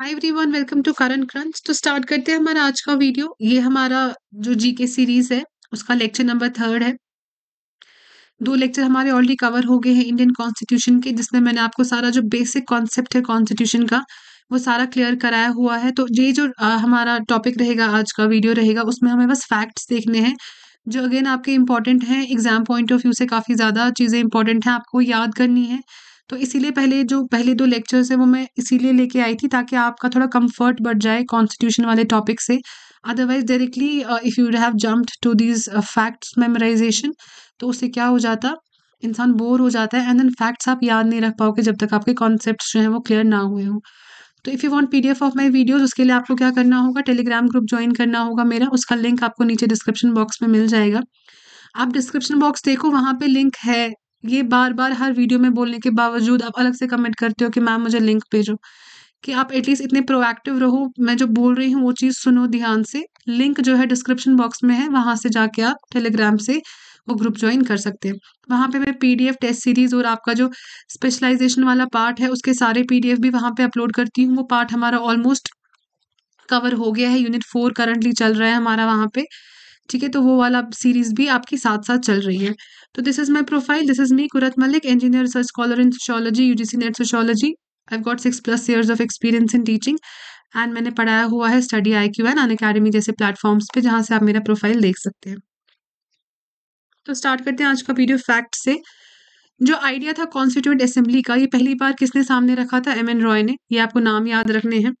Hi everyone welcome to current crunch तो start करते हैं हमारा आज का वीडियो ये हमारा जो जीके सीरीज है उसका लेक्चर नंबर थर्ड है दो लेक्चर हमारे ऑलरेडी कवर हो गए हैं इंडियन कॉन्स्टिट्यूशन के जिसमें मैंने आपको सारा जो बेसिक कॉन्सेप्ट है कॉन्स्टिट्यूशन का वो सारा क्लियर कराया हुआ है तो ये जो आ, हमारा टॉपिक रहेगा आज का वीडियो रहेगा उसमें हमें बस फैक्ट्स देखने हैं जो अगेन आपके इंपॉर्टेंट हैं एग्जाम पॉइंट ऑफ व्यू से काफ़ी ज़्यादा चीज़ें इंपॉर्टेंट हैं आपको याद करनी है तो इसीलिए पहले जो पहले दो लेक्चर्स है वो मैं इसीलिए लेके आई थी ताकि आपका थोड़ा कंफर्ट बढ़ जाए कॉन्स्टिट्यूशन वाले टॉपिक से otherwise directly if you have jumped to these facts memorization तो उससे क्या हो जाता इंसान बोर हो जाता है एंड देन फैक्ट्स आप याद नहीं रख पाओगे जब तक आपके कॉन्सेप्ट जो हैं वो क्लियर ना हुए हों तो if you want P D F of my videos उसके लिए आपको क्या करना होगा टेलीग्राम ग्रुप ज्वाइन करना होगा मेरा उसका लिंक आपको नीचे डिस्क्रिप्शन बॉक्स में मिल जाएगा आप डिस्क्रिप्शन बॉक्स देखो वहाँ पे लिंक है ये बार बार हर वीडियो में बोलने के बावजूद आप अलग से कमेंट करते हो कि मैम मुझे लिंक भेजो कि आप एटलीस्ट इतने प्रोएक्टिव रहो मैं जो बोल रही हूँ वो चीज़ सुनो ध्यान से लिंक जो है डिस्क्रिप्शन बॉक्स में है वहाँ से जाके आप टेलीग्राम से वो ग्रुप ज्वाइन कर सकते हैं वहाँ पे मैं पीडीएफ टेस्ट सीरीज़ और आपका जो स्पेशलाइजेशन वाला पार्ट है उसके सारे पीडीएफ भी वहाँ पे अपलोड करती हूँ वो पार्ट हमारा ऑलमोस्ट कवर हो गया है यूनिट फोर करंटली चल रहा है हमारा वहाँ पे ठीक है तो वो वाला सीरीज भी आपकी साथ साथ चल रही है तो this is my profile this is me Qurat Malik engineer research scholar in sociology C NET sociology I got six plus years of experience in teaching and मैंने पढ़ाया हुआ है study I Q and unacademy जैसे platforms पे जहाँ से आप मेरा प्रोफाइल देख सकते हैं तो स्टार्ट करते हैं आज का वीडियो फैक्ट से जो आइडिया था कॉन्स्टिट्यूंट असेंबली का ये पहली बार किसने सामने रखा था एम एन रॉय ने ये आपको नाम याद रखने हैं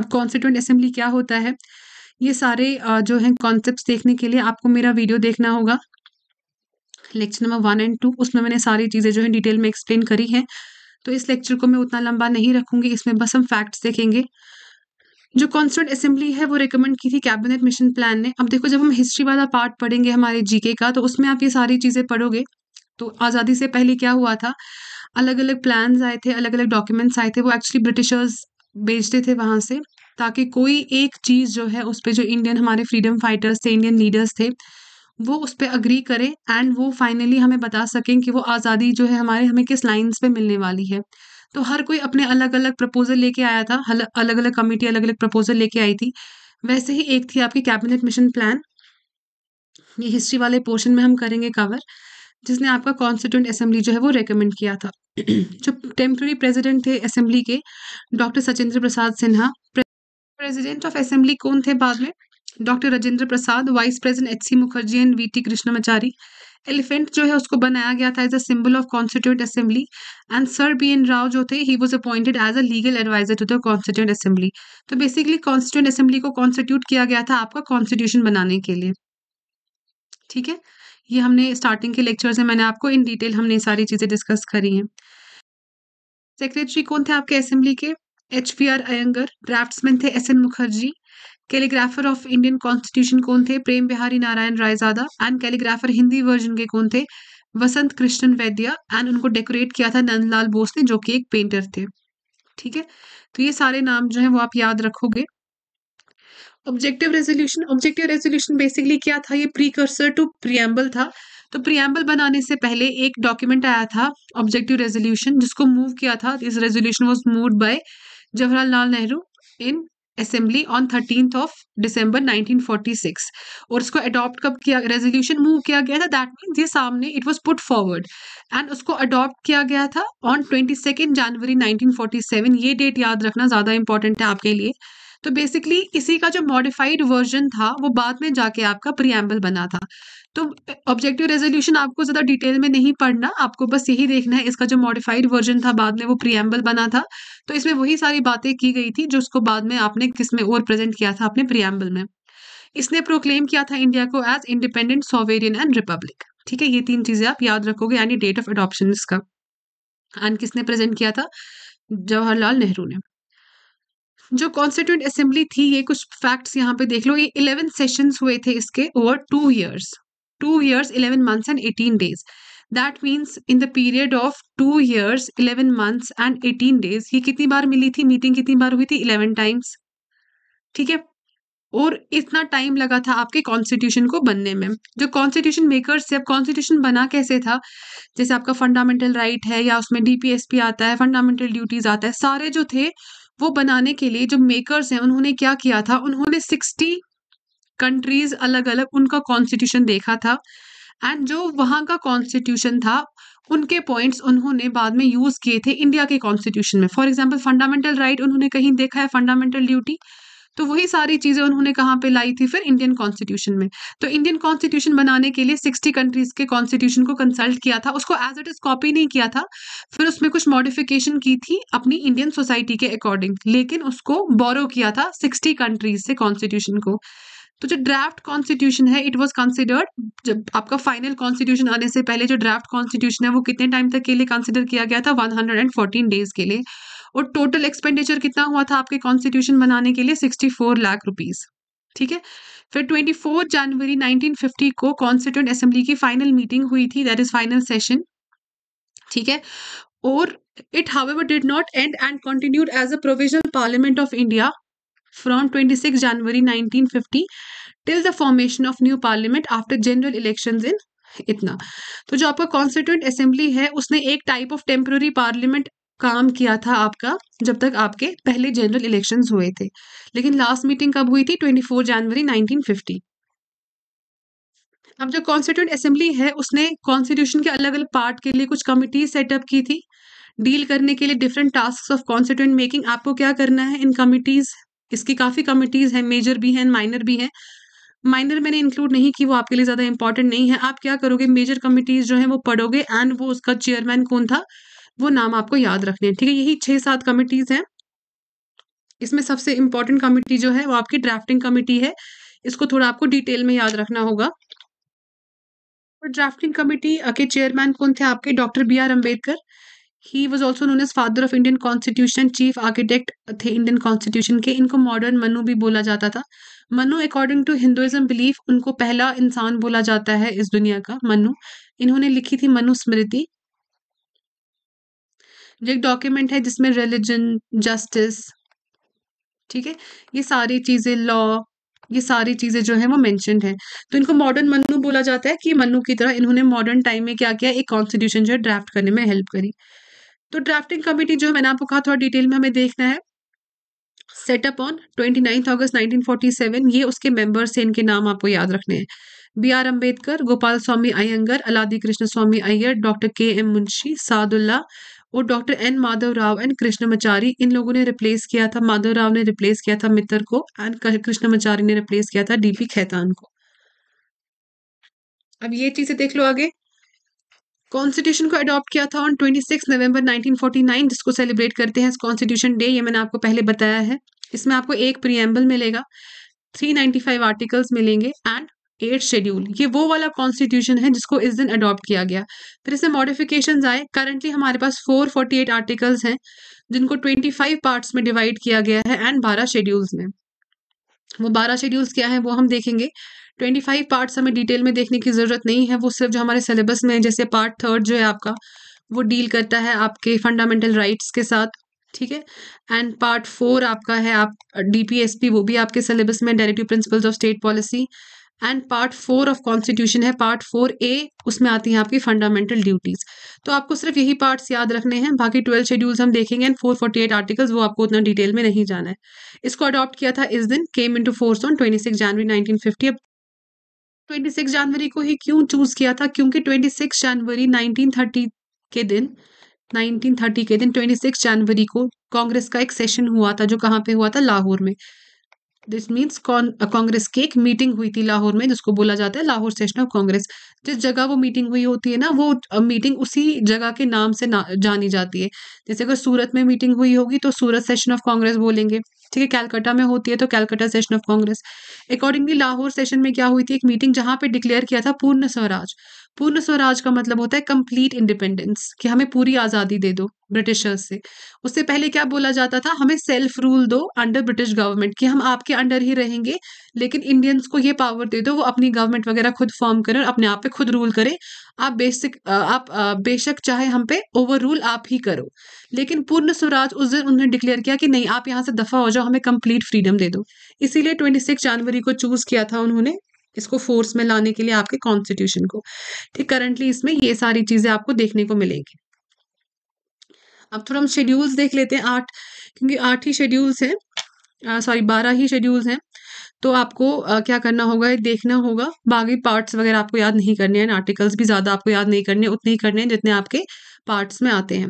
अब कॉन्स्टिट्यूंट असेंबली क्या होता है ये सारे जो हैं कॉन्सेप्ट देखने के लिए आपको मेरा वीडियो देखना होगा lecture number one and two उसमें मैंने सारी चीज़ें जो है डिटेल में एक्सप्लेन करी हैं तो इस लेक्चर को मैं उतना लंबा नहीं रखूंगी इसमें बस हम फैक्ट्स देखेंगे जो कॉन्स्टेंट असेंबली है वो रिकमेंड की थी कैबिनेट मिशन प्लान ने अब देखो जब हम हिस्ट्री वाला पार्ट पढ़ेंगे हमारे जीके का तो उसमें आप ये सारी चीज़ें पढ़ोगे तो आज़ादी से पहले क्या हुआ था अलग अलग प्लान्स आए थे अलग अलग डॉक्यूमेंट्स आए थे वो एक्चुअली ब्रिटिशर्स भेजते थे वहाँ से ताकि कोई एक चीज़ जो है उस पर जो इंडियन हमारे फ्रीडम फाइटर्स थे इंडियन लीडर्स थे वो उस पर अग्री करें एंड वो फाइनली हमें बता सकें कि वो आज़ादी जो है हमारे हमें किस लाइन्स पे मिलने वाली है तो हर कोई अपने अलग अलग प्रपोजल लेके आया था अलग अलग कमेटी अलग अलग प्रपोजल लेके आई थी वैसे ही एक थी आपकी कैबिनेट मिशन प्लान ये हिस्ट्री वाले पोर्शन में हम करेंगे कवर जिसने आपका कॉन्स्टिट्यूंट असेंबली जो है वो रेकमेंड किया था जो टेम्प्रेरी प्रेसिडेंट थे असेंबली के doctor Sachendra Prasad Sinha president of assembly कौन थे बाद में doctor Rajendra Prasad vice president H C Mukherjee and V T Krishnamachari elephant जो है उसको बनाया गया था as a symbol of constituent assembly and sir B N Rau जो थे he was appointed as a legal adviser to the constitute assembly तो बेसिकली कॉन्स्टिट्यूट असेंबली को कॉन्स्टिट्यूट किया गया था आपका कॉन्स्टिट्यूशन बनाने के लिए ठीक है ये हमने स्टार्टिंग के लेक्चर से मैंने आपको इन डिटेल हमने सारी चीज़ें डिस्कस करी हैं सेक्रेटरी कौन थे आपके असेंबली के H P R Iyengar draftsman थे S N Mukherjee calligrapher of Indian constitution कौन थे Prem Behari Narain Raizada and calligrapher Hindi version के कौन थे वसंत कृष्णन वैद्या एंड उनको डेकोरेट किया था नंदलाल बोस ने जो कि एक पेंटर थे ठीक है तो ये सारे नाम जो है वो आप याद रखोगे objective resolution objective resolution basically क्या था ये प्रीकर्सर टू प्रियम्बल था तो प्रियम्बल बनाने से पहले एक डॉक्यूमेंट आया था ऑब्जेक्टिव रेजोल्यूशन जिसको मूव किया था इस resolution was move by Jawaharlal Nehru in assembly on thirteen of December 1946 और उसको अडॉप्ट कब किया रेजोल्यूशन मूव किया गया था दैट मीन्स ये सामने it was put forward and उसको अडॉप्ट किया गया था on twenty second January nineteen forty seven ये डेट याद रखना ज़्यादा इंपॉर्टेंट है आपके लिए तो बेसिकली इसी का जो मॉडिफाइड वर्जन था वो बाद में जाके आपका प्रियम्बल बना था तो ऑब्जेक्टिव रेजोल्यूशन आपको ज़्यादा डिटेल में नहीं पढ़ना आपको बस यही देखना है इसका जो मॉडिफाइड वर्जन था बाद में वो प्रियम्बल बना था तो इसमें वही सारी बातें की गई थी जो उसको बाद में आपने किस में और प्रेजेंट किया था अपने प्रियम्बल में इसने प्रोक्लेम किया था इंडिया को as independent sovereign and republic ठीक है ये तीन चीज़ें आप याद रखोगे यानी डेट ऑफ एडॉप्शन इसका एंड किसने प्रेजेंट किया था जवाहरलाल नेहरू ने जो कॉन्स्टिट्यूंट असेंबली थी ये कुछ फैक्ट्स यहाँ पे देख लो ये इलेवन सेशंस हुए थे इसके over two years two years eleven months and eighteen days that means in the period of two years eleven months and eighteen days ये कितनी बार मिली थी मीटिंग कितनी बार हुई थी इलेवन टाइम्स ठीक है और इतना टाइम लगा था आपके कॉन्स्टिट्यूशन को बनने में जो कॉन्स्टिट्यूशन मेकर्स थे अब कॉन्स्टिट्यूशन बना कैसे था जैसे आपका फंडामेंटल राइट right है या उसमें डीपीएसपी आता है फंडामेंटल ड्यूटीज आता है सारे जो थे वो बनाने के लिए जो मेकर्स हैं उन्होंने क्या किया था उन्होंने सिक्सटी कंट्रीज अलग अलग उनका कॉन्स्टिट्यूशन देखा था एंड जो वहाँ का कॉन्स्टिट्यूशन था उनके पॉइंट्स उन्होंने बाद में यूज़ किए थे इंडिया के कॉन्स्टिट्यूशन में फॉर एग्जाम्पल फंडामेंटल राइट उन्होंने कहीं देखा है फंडामेंटल ड्यूटी तो वही सारी चीज़ें उन्होंने कहाँ पे लाई थी फिर इंडियन कॉन्स्टिट्यूशन में तो इंडियन कॉन्स्टिट्यूशन बनाने के लिए सिक्सटी कंट्रीज़ के कॉन्स्टिट्यूशन को कंसल्ट किया था उसको एज इट इज़ कॉपी नहीं किया था फिर उसमें कुछ मॉडिफिकेशन की थी अपनी इंडियन सोसाइटी के अकॉर्डिंग लेकिन उसको बोरो किया था सिक्सटी कंट्रीज से कॉन्स्टिट्यूशन को तो जो ड्राफ्ट कॉन्स्टिट्यूशन है इट वॉज कंसिडर्ड जब hmm. आपका फाइनल कॉन्स्टिट्यूशन आने से पहले जो ड्राफ्ट कॉन्स्टिट्यूशन है वो कितने टाइम तक के लिए कंसिडर किया गया था 114 डेज के लिए और टोटल एक्सपेंडिचर कितना हुआ था आपके कॉन्स्टिट्यूशन बनाने के लिए 64 लाख रुपीज़ ठीक है फिर 24 जनवरी 1950 को कॉन्स्टिट्यूंट असेंबली की फाइनल मीटिंग हुई थी दैट इज फाइनल सेशन ठीक है और it however did not end and continued as a provisional parliament of India from twenty six January nineteen fifty till the formation of new parliament after general election in इतना तो जो आपका constituent assembly है उसने एक type of temporary parliament काम किया था आपका जब तक आपके पहले जनरल इलेक्शंस हुए थे लेकिन लास्ट मीटिंग कब हुई थी 24 जनवरी 1950 अब जो कॉन्स्टिट्यूंट असेंबली है उसने कॉन्स्टिट्यूशन के अलग अलग पार्ट के लिए कुछ कमिटी सेटअप की थी डील करने के लिए different task of constituent making आपको क्या करना है इन कमिटीज इसकी काफ़ी कमिटीज़ हैं मेजर भी हैं माइनर भी हैं माइनर मैंने इंक्लूड नहीं की वो आपके लिए ज़्यादा इंपॉर्टेंट नहीं है आप क्या करोगे मेजर कमिटीज़ जो है वो पढ़ोगे एंड वो उसका चेयरमैन कौन था वो नाम आपको याद रखने हैं ठीक है यही छः सात कमिटीज़ हैं इसमें सबसे इंपॉर्टेंट कमिटी जो है वो आपकी ड्राफ्टिंग कमिटी है इसको थोड़ा आपको डिटेल में याद रखना होगा ड्राफ्टिंग कमिटी के चेयरमैन कौन थे आपके doctor B R Ambedkar he was also known as father of Indian constitution chief architect थे इंडियन कॉन्स्टिट्यूशन के इनको मॉडर्न मनु भी बोला जाता था Manu according to Hinduism belief उनको पहला इंसान बोला जाता है इस दुनिया का मनु इन्होंने लिखी थी मनु स्मृति एक डॉक्यूमेंट है जिसमें रिलीजन जस्टिस ठीक है ये सारी चीज़ें लॉ ये सारी चीज़ें जो है वो मैंशन है तो इनको मॉडर्न मनु बोला जाता है कि मनु की तरह इन्होंने मॉडर्न टाइम में क्या किया एक कॉन्स्टिट्यूशन जो है ड्राफ्ट करने में हेल्प करी तो ड्राफ्टिंग कमेटी जो मैंने आपको कहा थोड़ा डिटेल में हमें देखना है setup on twenty ninth August nineteen forty seven ये उसके मेंबर्स हैं इनके नाम आपको याद रखने हैं B R Ambedkar Gopalaswami Ayyangar Alladi Krishnaswamy Ayyar doctor K M Munshi Saadulla और doctor N Madhava Rau and Krishnamachari इन लोगों ने रिप्लेस किया था माधव राव ने रिप्लेस किया था मित्र को एंड कृष्णमाचारी ने रिप्लेस किया था डीपी खैतान को अब ये चीजें देख लो आगे कॉन्स्टिट्यूशन को अडॉप्ट किया था ऑन 26 नवंबर 1949 जिसको सेलिब्रेट करते हैं कॉन्स्टिट्यूशन डे ये मैंने आपको पहले बताया है इसमें आपको एक प्रियम्बल मिलेगा 395 आर्टिकल्स मिलेंगे एंड एट शेड्यूल ये वो वाला कॉन्स्टिट्यूशन है जिसको इस दिन अडॉप्ट किया गया फिर इसमें मॉडिफिकेशन आए करंटली हमारे पास 448 आर्टिकल्स हैं जिनको 25 पार्ट्स में डिवाइड किया गया है एंड 12 शेड्यूल्स में वो 12 शेड्यूल्स क्या है वो हम देखेंगे ट्वेंटी फाइव पार्ट्स हमें डिटेल में देखने की ज़रूरत नहीं है वो सिर्फ जो हमारे सिलेबस में है जैसे पार्ट थर्ड जो है आपका वो डील करता है आपके फंडामेंटल राइट्स के साथ ठीक है एंड पार्ट फोर आपका है आप डीपीएसपी वो भी आपके सिलेबस में directive principles of state policy and part four of constitution है पार्ट फोर ए उसमें आती हैं आपकी फंडामेंटल ड्यूटीज़ तो आपको सिर्फ यही पार्ट्स याद रखने हैं बाकी ट्वेल्थ शेड्यूल्स हम देखेंगे and four forty eight articles वो आपको उतना डिटेल में नहीं जाना है इसको अडॉप्ट किया था इस दिन came into force on twenty six January nineteen fifty अब 26 जनवरी को ही क्यों चूज किया था क्योंकि 26 जनवरी 1930 के दिन 1930 के दिन 26 जनवरी को कांग्रेस का एक सेशन हुआ था जो कहाँ पे हुआ था लाहौर में दिस मीन्स कांग्रेस की एक मीटिंग हुई थी लाहौर में जिसको बोला जाता है लाहौर सेशन ऑफ कांग्रेस जिस जगह वो मीटिंग हुई होती है ना वो मीटिंग उसी जगह के नाम से ना, जानी जाती है जैसे अगर सूरत में मीटिंग हुई होगी तो सूरत सेशन ऑफ कांग्रेस बोलेंगे ठीक है कैलकाटा में होती है तो Calcutta session of Congress accordingly Lahore session में क्या हुई थी एक मीटिंग जहां पे डिक्लेयर किया था पूर्ण स्वराज पूर्ण स्वराज का मतलब होता है कंप्लीट इंडिपेंडेंस कि हमें पूरी आज़ादी दे दो ब्रिटिशर्स से उससे पहले क्या बोला जाता था हमें सेल्फ रूल दो अंडर ब्रिटिश गवर्नमेंट कि हम आपके अंडर ही रहेंगे लेकिन इंडियंस को ये पावर दे दो वो अपनी गवर्नमेंट वगैरह खुद फॉर्म करें और अपने आप पे खुद रूल करें आप बेसिक आप बेशक चाहे हम पे ओवर रूल आप ही करो लेकिन पूर्ण स्वराज उस दिन उन्होंने डिक्लेयर किया कि नहीं आप यहाँ से दफ़ा हो जाओ हमें कंप्लीट फ्रीडम दे दो इसीलिए ट्वेंटी सिक्स जनवरी को चूज़ किया था उन्होंने इसको फोर्स में लाने के लिए आपके कॉन्स्टिट्यूशन को ठीक करंटली इसमें ये सारी चीज़ें आपको देखने को मिलेंगी अब थोड़ा हम शेड्यूल्स देख लेते हैं आठ क्योंकि आठ ही शेड्यूल्स हैं सॉरी बारह ही शेड्यूल्स हैं तो आपको आ, क्या करना होगा देखना होगा बाकी पार्ट्स वगैरह आपको याद नहीं करने हैं आर्टिकल्स भी ज़्यादा आपको याद नहीं करने उतने ही करने हैं जितने आपके पार्ट्स में आते हैं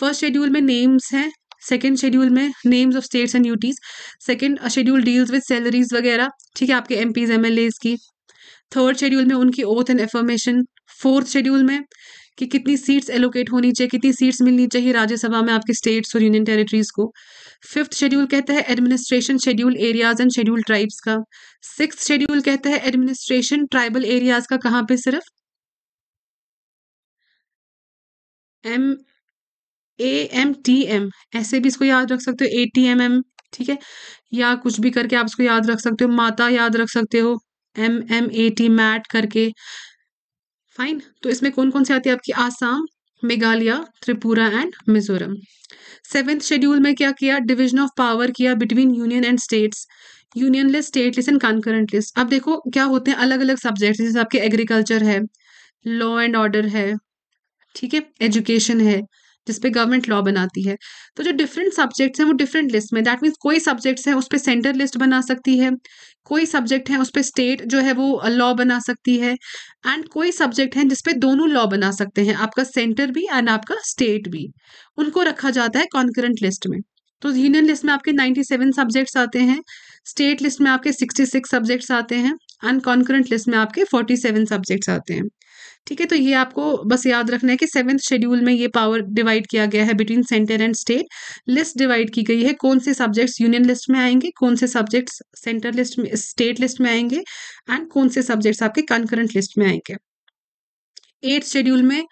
फर्स्ट शेड्यूल में नेम्स हैं सेकेंड शेड्यूल में names of states and duties second schedule deals with salaries वगैरह ठीक है आपके M Ps M L As की थर्ड शेड्यूल में उनकी oath and affirmation fourth schedule में कि कितनी सीट्स एलोकेट होनी चाहिए कितनी सीट्स मिलनी चाहिए राज्यसभा में आपके स्टेट्स और यूनियन टेरिटरीज को फिफ्थ शेड्यूल कहता है administration schedule areas and schedule tribes का सिक्स शेड्यूल कहता है एडमिनिस्ट्रेशन ट्राइबल एरियाज का कहां पे सिर्फ M A M T M ऐसे भी इसको याद रख सकते हो ए टी एम एम ठीक है या कुछ भी करके आप इसको याद रख सकते हो माता याद रख सकते हो M M A T mat करके फाइन तो इसमें कौन कौन से आती है आपकी Assam Meghalaya Tripura and Mizoram seventh schedule में क्या किया डिवीजन ऑफ पावर किया between union and states union list state list and concurrent list अब देखो क्या होते हैं अलग अलग सब्जेक्ट जैसे आपके एग्रीकल्चर है लॉ एंड ऑर्डर है ठीक है एजुकेशन है जिसपे गवर्नमेंट लॉ बनाती है तो जो डिफरेंट सब्जेक्ट्स हैं वो डिफरेंट लिस्ट में दैट मीन्स कोई सब्जेक्ट्स हैं उस पर सेंटर लिस्ट बना सकती है कोई सब्जेक्ट है उस पर स्टेट जो है वो लॉ बना सकती है एंड कोई सब्जेक्ट है जिसपे दोनों लॉ बना सकते हैं आपका सेंटर भी एंड आपका स्टेट भी उनको रखा जाता है कॉन्करेंट लिस्ट में तो यूनियन लिस्ट में आपके 97 सब्जेक्ट्स आते हैं स्टेट लिस्ट में आपके 66 सब्जेक्ट्स आते हैं एंड कॉन्करेंट लिस्ट में आपके 47 सब्जेक्ट्स आते हैं ठीक है तो ये आपको बस याद रखना है कि सेवन्थ शेड्यूल में ये पावर डिवाइड किया गया है between centre and state list divide की गई है कौन से सब्जेक्ट्स यूनियन लिस्ट में आएंगे कौन से सब्जेक्ट्स सेंटर लिस्ट में स्टेट लिस्ट में आएंगे एंड कौन से सब्जेक्ट्स आपके कनकरेंट लिस्ट में आएंगे एट्थ शेड्यूल में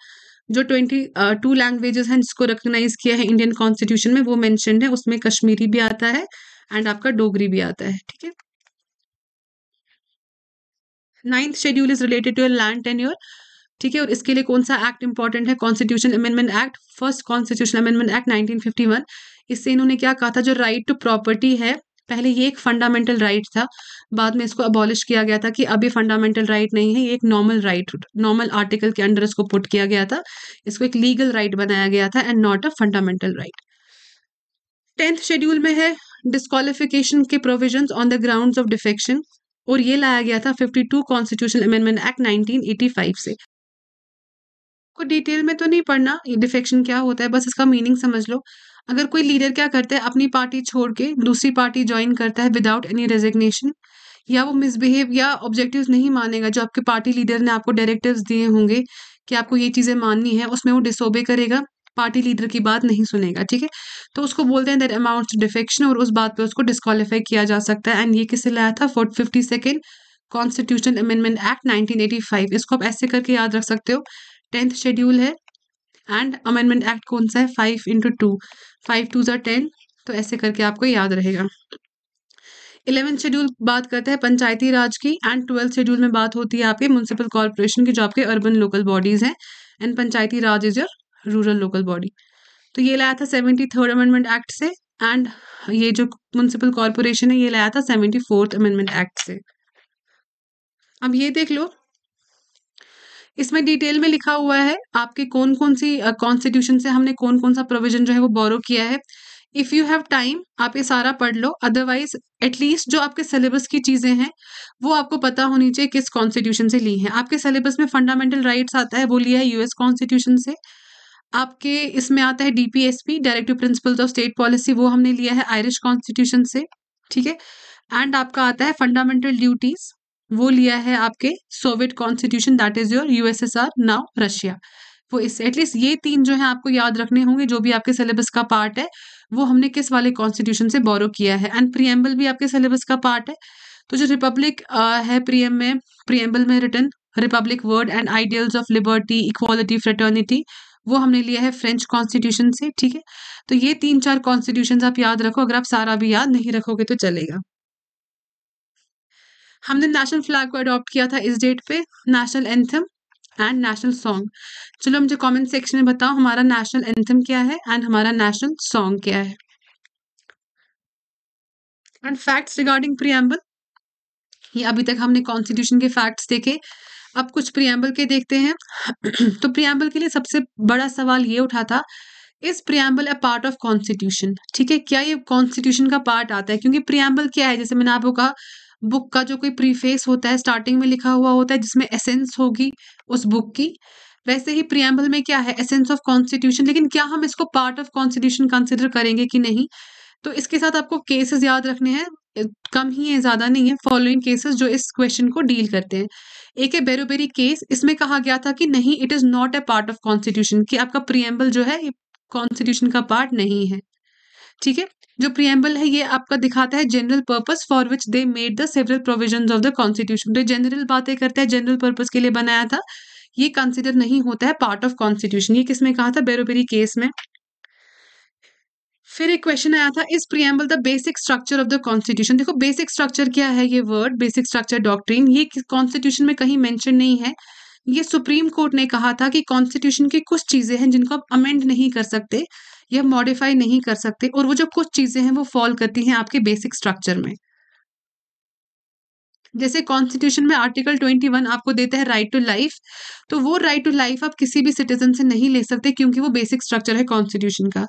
जो ट्वेंटी टू लैंग्वेजेस हैं जिसको रिकग्नाइज किया है इंडियन कॉन्स्टिट्यूशन में वो मैंशन है उसमें कश्मीरी भी आता है एंड आपका डोगरी भी आता है ठीक है ninth schedule is related to your land tenure ठीक है और इसके लिए कौन सा एक्ट इंपॉर्टेंट है constitution amendment act first constitution amendment act 1951 इससे इन्होंने क्या कहा था जो राइट टू प्रॉपर्टी है पहले ये एक फंडामेंटल राइट right था बाद में इसको अबॉलिश किया गया था कि अभी फंडामेंटल राइट right नहीं है ये एक नॉर्मल राइट नॉर्मल आर्टिकल के अंडर इसको पुट किया गया था इसको एक लीगल राइट right बनाया गया था and not a fundamental right tenth schedule में है डिस्कालिफिकेशन के provision on the ground of defection और ये लाया गया था 52 कॉन्स्टिट्यूशन अमेंडमेंट एक्ट 1985 से इसको डिटेल में तो नहीं पढ़ना डिफेक्शन क्या होता है बस इसका मीनिंग समझ लो अगर कोई लीडर क्या करता है अपनी पार्टी छोड़ के दूसरी पार्टी ज्वाइन करता है विदाउट एनी रेजिग्नेशन या वो मिसबिहेव या ऑब्जेक्टिव नहीं मानेगा जो आपके पार्टी लीडर ने आपको डायरेक्टिव दिए होंगे कि आपको ये चीज़ें माननी है उसमें वो डिसोबे करेगा पार्टी लीडर की बात नहीं सुनेगा ठीक है तो उसको बोलते हैं दैट अमाउंट डिफेक्शन और उस बात पे उसको डिस्कालीफाई किया जा सकता है एंड ये किसे लाया था फोर्ट fifty second constitution amendment act 1985 इसको आप ऐसे करके याद रख सकते हो टेंथ शेड्यूल है एंड अमेंडमेंट एक्ट कौन सा है five into two five two जो टेन तो ऐसे करके आपको याद रहेगा इलेवेंथ शेड्यूल बात करते हैं पंचायती राज की एंड ट्वेल्थ शेड्यूल में बात होती है आपके म्यूनसिपल कॉरपोरेशन की जो आपके अर्बन लोकल बॉडीज़ हैं and panchayati raj is your rural local body तो ये लाया था सेवेंटी थर्ड अमेंडमेंट एक्ट से एंड ये जो म्यूनसिपल कॉरपोरेशन है ये लाया था सेवेंटी फोर्थ अमेंडमेंट एक्ट से अब ये देख लो इसमें डिटेल में लिखा हुआ है आपके कौन कौन सी कॉन्स्टिट्यूशन uh, से हमने कौन कौन सा प्रोविजन जो है वो बोरो किया है इफ़ यू हैव टाइम आप ये सारा पढ़ लो अदरवाइज एटलीस्ट जो आपके सिलेबस की चीज़ें हैं वो आपको पता होनी चाहिए किस कॉन्स्टिट्यूशन से ली हैं आपके सिलेबस में फंडामेंटल राइट्स आता है वो लिया है यूएस कॉन्स्टिट्यूशन से आपके इसमें आता है DPSP directive principles of state policy वो हमने लिया है आयरिश कॉन्स्टिट्यूशन से ठीक है एंड आपका आता है फंडामेंटल ड्यूटीज़ वो लिया है आपके Soviet constitution that is your USSR now Russia वो इस एटलीस्ट ये तीन जो है आपको याद रखने होंगे जो भी आपके सिलेबस का पार्ट है वो हमने किस वाले कॉन्स्टिट्यूशन से बोरो किया है एंड प्रियम्बल भी आपके सिलेबस का पार्ट है तो जो रिपब्लिक है प्रियम में प्रियम्बल में return republic word and ideals of liberty equality fraternity वो हमने लिया है फ्रेंच कॉन्स्टिट्यूशन से ठीक है तो ये तीन चार कॉन्स्टिट्यूशन आप याद रखो अगर आप सारा भी याद नहीं रखोगे तो चलेगा हमने नेशनल फ्लैग को अडॉप्ट किया था इस डेट पे national anthem and national song चलो मुझे कमेंट सेक्शन में बताओ हमारा नेशनल एंथम क्या है एंड हमारा नेशनल सॉन्ग क्या है एंड फैक्ट्स रिगार्डिंग प्रियम्बल ये अभी तक हमने कॉन्स्टिट्यूशन के फैक्ट्स देखे अब कुछ प्रियम्बल के देखते हैं तो प्रियम्बल के लिए सबसे बड़ा सवाल ये उठा था इस preamble a part of constitution ठीक है क्या ये कॉन्स्टिट्यूशन का पार्ट आता है क्योंकि प्रियम्बल क्या है जैसे मैंने आपको कहा बुक का जो कोई प्रीफेस होता है स्टार्टिंग में लिखा हुआ होता है जिसमें एसेंस होगी उस बुक की वैसे ही प्रियम्बल में क्या है एसेंस ऑफ कॉन्स्टिट्यूशन लेकिन क्या हम इसको पार्ट ऑफ कॉन्स्टिट्यूशन कंसिडर करेंगे कि नहीं तो इसके साथ आपको केसेस याद रखने हैं कम ही है ज़्यादा नहीं है फॉलोइंग केसेस जो इस क्वेश्चन को डील करते हैं एक है बेरोबेरी केस इसमें कहा गया था कि नहीं it is not a part of constitution कि आपका प्रियम्बल जो है कॉन्स्टिट्यूशन का पार्ट नहीं है ठीक है जो प्रियम्बल है ये आपका दिखाता है general purpose for which they made the several provision of the constitution तो जनरल बातें करता है जनरल पर्पज के लिए बनाया था ये कंसिडर नहीं होता है पार्ट ऑफ कॉन्स्टिट्यूशन ये किसमें कहा था बेरोबेरी केस में फिर एक क्वेश्चन आया था इस preamble the basic structure of the constitution देखो बेसिक स्ट्रक्चर क्या है ये वर्ड बेसिक स्ट्रक्चर डॉक्ट्रीन ये कॉन्स्टिट्यूशन में कहीं मेंशन नहीं है ये सुप्रीम कोर्ट ने कहा था कि कॉन्स्टिट्यूशन की कुछ चीज़ें हैं जिनको आप अमेंड नहीं कर सकते ये मॉडिफाई नहीं कर सकते और वो जो कुछ चीज़ें हैं वो फॉल करती हैं आपके बेसिक स्ट्रक्चर में जैसे कॉन्स्टिट्यूशन में आर्टिकल ट्वेंटी वन आपको देता है राइट टू लाइफ तो वो राइट टू लाइफ आप किसी भी सिटीजन से नहीं ले सकते क्योंकि वो बेसिक स्ट्रक्चर है कॉन्स्टिट्यूशन का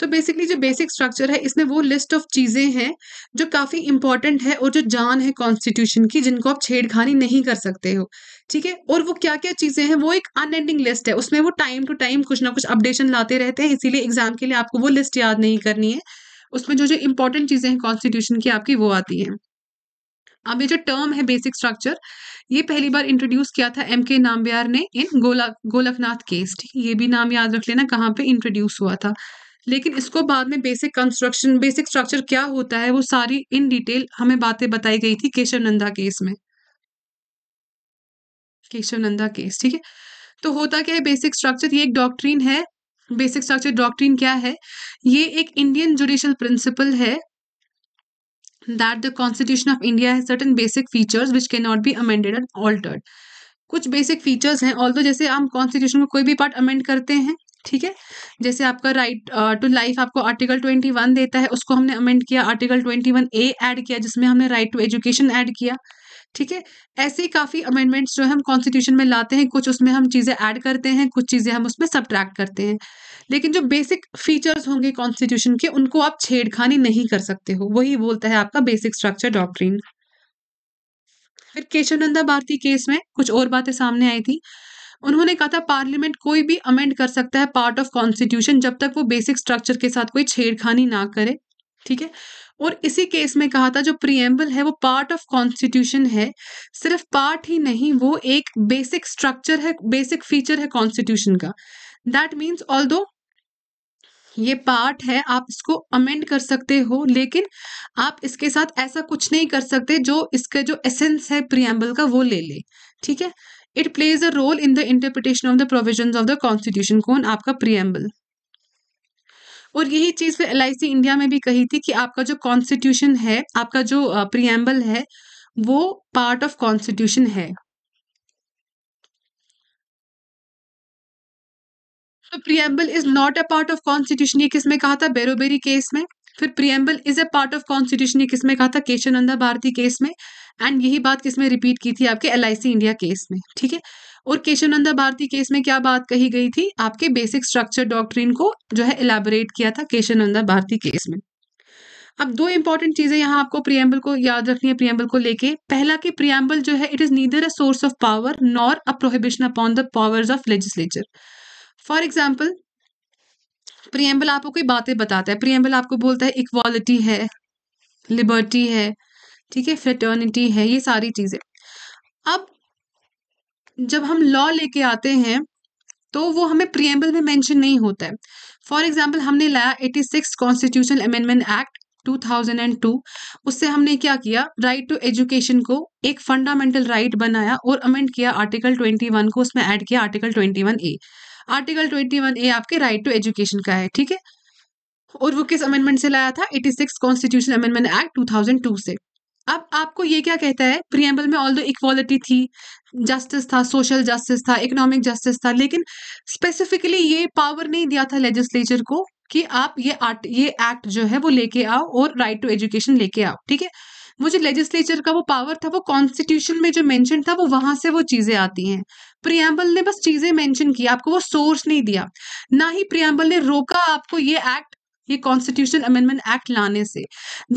तो बेसिकली जो बेसिक स्ट्रक्चर है इसमें वो लिस्ट ऑफ चीज़ें हैं जो काफ़ी इंपॉर्टेंट है और जो जान है कॉन्स्टिट्यूशन की जिनको आप छेड़खानी नहीं कर सकते हो ठीक है और वो क्या क्या चीज़ें हैं वो एक अनएंडिंग लिस्ट है उसमें वो टाइम टू टाइम कुछ ना कुछ अपडेशन लाते रहते हैं इसीलिए एग्जाम के लिए आपको वो लिस्ट याद नहीं करनी है उसमें जो जो इंपॉर्टेंट चीज़ें हैं कॉन्स्टिट्यूशन की आपकी वो आती हैं अब ये जो टर्म है बेसिक स्ट्रक्चर ये पहली बार इंट्रोड्यूस किया था एम के नाम्बियार ने इन गोला गोलकनाथ केस ठीक ये भी नाम याद रख लेना कहाँ पे इंट्रोड्यूस हुआ था लेकिन इसको बाद में बेसिक कंस्ट्रक्शन बेसिक स्ट्रक्चर क्या होता है वो सारी इन डिटेल हमें बातें बताई गई थी केशव नंदा केस में केशव नंदा केस ठीक है तो होता क्या है बेसिक स्ट्रक्चर ये एक डॉक्ट्रीन है बेसिक स्ट्रक्चर डॉक्ट्रीन क्या है ये एक इंडियन जुडिशल प्रिंसिपल है द कॉन्स्टिट्यूशन ऑफ इंडिया है certain basic features which can not be amended and altered कुछ बेसिक फीचर्स हैं ऑल्दो जैसे हम कॉन्स्टिट्यूशन में कोई भी पार्ट अमेंड करते हैं ठीक है जैसे आपका राइट टू लाइफ आपको आर्टिकल ट्वेंटी वन देता है उसको हमने अमेंड किया article twenty one A add किया जिसमें हमने राइट टू एजुकेशन ऐड किया ठीक है ऐसे काफ़ी अमेंडमेंट्स जो हम कॉन्स्टिट्यूशन में लाते हैं कुछ उसमें हम चीज़ें ऐड करते हैं कुछ चीज़ें हम उसमें सब्ट्रैक्ट करते हैं लेकिन जो बेसिक फीचर्स होंगे कॉन्स्टिट्यूशन के उनको आप छेड़खानी नहीं कर सकते हो वही बोलता है आपका बेसिक स्ट्रक्चर डॉक्ट्रीन फिर केशव नंदा भारती केस में कुछ और बातें सामने आई थी उन्होंने कहा था पार्लियामेंट कोई भी अमेंड कर सकता है पार्ट ऑफ कॉन्स्टिट्यूशन जब तक वो बेसिक स्ट्रक्चर के साथ कोई छेड़खानी ना करे ठीक है और इसी केस में कहा था जो प्रियम्बल है वो पार्ट ऑफ कॉन्स्टिट्यूशन है सिर्फ पार्ट ही नहीं वो एक बेसिक स्ट्रक्चर है बेसिक फीचर है कॉन्स्टिट्यूशन का दैट मीन्स ऑल दो ये पार्ट है आप इसको अमेंड कर सकते हो लेकिन आप इसके साथ ऐसा कुछ नहीं कर सकते जो इसका जो एसेंस है प्रियम्बल का वो ले ले ठीक है it plays a role in the interpretation of the provision of the constitution कौन आपका प्रियम्बल और यही चीज़ फिर एल इंडिया में भी कही थी कि आपका जो कॉन्स्टिट्यूशन है आपका जो प्रियम्बल है वो पार्ट ऑफ कॉन्स्टिट्यूशन है तो preamble is not a part of constitution ये किसमें कहा था बेरोबेरी केस में फिर preamble is a part of constitution ये किस में कहा था नंदा भारती केस में एंड यही बात किसमें रिपीट की थी आपके एल इंडिया केस में ठीक है और नंदा भारती केस में क्या बात कही गई थी आपके बेसिक स्ट्रक्चर डॉक्ट्रिन को जो है इलेबोरेट किया था नंदा भारती केस में अब दो इंपॉर्टेंट चीजें यहाँ आपको प्रियम्बल को याद रखनी है प्रियम्बल को लेके पहला कि प्रियम्बल जो है it is neither a source of power nor a prohibition upon the powers of legislature for example preamble आपको कोई बातें बताता है प्रियम्बल आपको बोलता है इक्वालिटी है लिबर्टी है ठीक है फ्रेटर्निटी है ये सारी चीज़ें अब जब हम लॉ लेके आते हैं तो वो हमें प्रियम्बल में मेंशन नहीं होता है फॉर एग्जाम्पल हमने लाया 86 कॉन्स्टिट्यूशन अमेंडमेंट एक्ट 2002 उससे हमने क्या किया राइट टू एजुकेशन को एक फंडामेंटल राइट right बनाया और अमेंड किया आर्टिकल 21 को उसमें ऐड किया article 21 A article twenty one A आपके राइट टू एजुकेशन का है ठीक है और वो किस अमेंडमेंट से लाया था eighty six constitution amendment act two thousand two से अब आपको ये क्या कहता है प्रियम्बल में ऑल दो इक्वालिटी थी जस्टिस था सोशल जस्टिस था इकोनॉमिक जस्टिस था लेकिन स्पेसिफिकली ये पावर नहीं दिया था लेजिस्लेचर को कि आप ये आर्ट ये एक्ट जो है वो लेके आओ और राइट टू एजुकेशन लेके आओ ठीक है वो जो लेजिस्लेचर का वो पावर था वो कॉन्स्टिट्यूशन में जो मैंशन था वो वहां से वो चीजें आती हैं प्रियम्बल ने बस चीजें मैंशन की आपको वो सोर्स नहीं दिया ना ही प्रियम्बल ने रोका आपको ये एक्ट ये कॉन्स्टिट्यूशन अमेंडमेंट एक्ट लाने से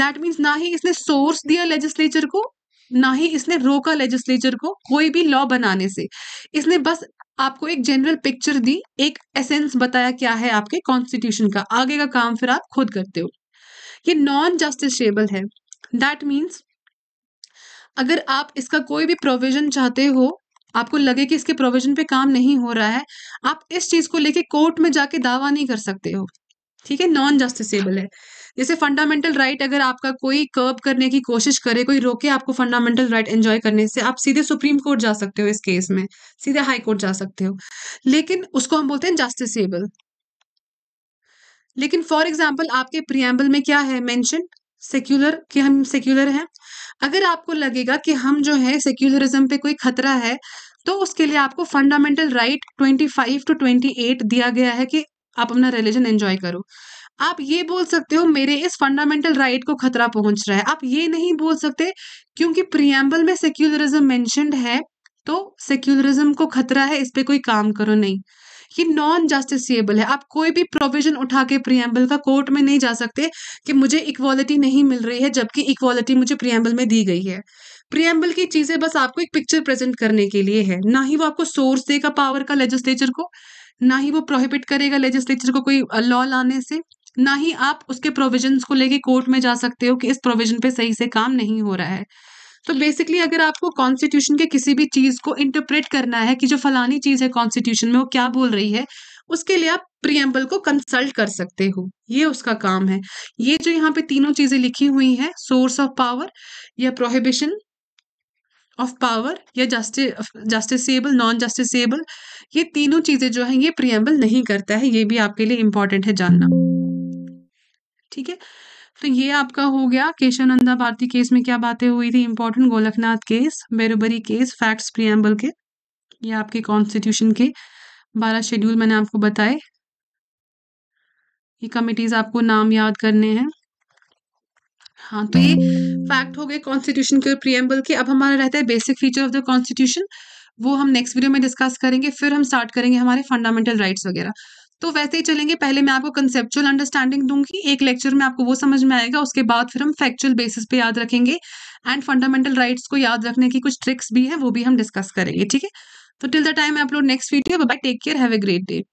दैट मीन्स ना ही इसने सोर्स दिया लेजिस्लेचर को ना ही इसने रोका लेजिस्लेचर को कोई भी लॉ बनाने से इसने बस आपको एक जनरल पिक्चर दी एक एसेंस बताया क्या है आपके कॉन्स्टिट्यूशन का आगे का काम फिर आप खुद करते हो ये नॉन जस्टिसबल है दैट मीन्स अगर आप इसका कोई भी प्रोविजन चाहते हो आपको लगे कि इसके प्रोविजन पे काम नहीं हो रहा है आप इस चीज को लेके कोर्ट में जाके दावा नहीं कर सकते हो ठीक है नॉन जस्टिसेबल है जैसे फंडामेंटल राइट अगर आपका कोई कर्ब करने की कोशिश करे कोई रोके आपको फंडामेंटल राइट एंजॉय करने से आप सीधे सुप्रीम कोर्ट जा सकते हो इस केस में सीधे हाई कोर्ट जा सकते हो लेकिन उसको हम बोलते हैं जस्टिसेबल लेकिन फॉर एग्जाम्पल आपके प्रियम्बल में क्या है मैंशन सेक्युलर कि हम सेक्युलर हैं अगर आपको लगेगा कि हम जो है सेक्युलरिज्म पे कोई खतरा है तो उसके लिए आपको fundamental right twenty five to twenty eight दिया गया है कि आप अपना रिलीजन एंजॉय करो आप ये बोल सकते हो मेरे इस फंडामेंटल राइट को खतरा पहुंच रहा है आप ये नहीं बोल सकते क्योंकि प्रियम्बल में सेक्युलरिज्म मैंशनड है तो सेक्युलरिज्म को खतरा है इस पर कोई काम करो नहीं ये नॉन जस्टिसिएबल है आप कोई भी प्रोविजन उठा के प्रियम्बल का कोर्ट में नहीं जा सकते कि मुझे इक्वालिटी नहीं मिल रही है जबकि इक्वालिटी मुझे प्रियम्बल में दी गई है प्रियम्बल की चीजें बस आपको एक पिक्चर प्रेजेंट करने के लिए है ना ही वो आपको सोर्स देगा पावर का लेजिस्लेचर को ना ही वो प्रोहिबिट करेगा लेजिस्लेचर को कोई लॉ लाने से ना ही आप उसके प्रोविजन को लेके कोर्ट में जा सकते हो कि इस प्रोविजन पे सही से काम नहीं हो रहा है तो बेसिकली अगर आपको कॉन्स्टिट्यूशन के किसी भी चीज़ को इंटरप्रेट करना है कि जो फलानी चीज़ है कॉन्स्टिट्यूशन में वो क्या बोल रही है उसके लिए आप प्रियम्बल को कंसल्ट कर सकते हो ये उसका काम है ये जो यहाँ पे तीनों चीज़ें लिखी हुई है सोर्स ऑफ पावर या प्रोहिबिशन ऑफ पावर या जस्टिसबल नॉन जस्टिसबल ये तीनों चीज़ें जो है ये प्रियम्बल नहीं करता है ये भी आपके लिए इंपॉर्टेंट है जानना ठीक है तो ये आपका हो गया केशवानंदा भारती केस में क्या बातें हुई थी important Golaknath case Berubari case facts preamble के ये आपके कॉन्स्टिट्यूशन के बारह शेड्यूल मैंने आपको बताए ये कमिटीज आपको नाम याद करने हैं हाँ तो ये फैक्ट हो गए कॉन्स्टिट्यूशन के प्रियम्बल के अब हमारा रहता है basic feature of the constitution वो हम नेक्स्ट वीडियो में डिस्कस करेंगे फिर हम स्टार्ट करेंगे हमारे फंडामेंटल राइट्स वगैरह तो वैसे ही चलेंगे पहले मैं आपको कंसेप्चुअल अंडरस्टैंडिंग दूंगी एक लेक्चर में आपको वो समझ में आएगा उसके बाद फिर हम फैक्चुअल बेसिस पे याद रखेंगे एंड फंडामेंटल राइट्स को याद रखने की कुछ ट्रिक्स भी है वो भी हम डिस्कस करेंगे ठीक है तो टिल द टाइम आप लोग next video bye take care have a great day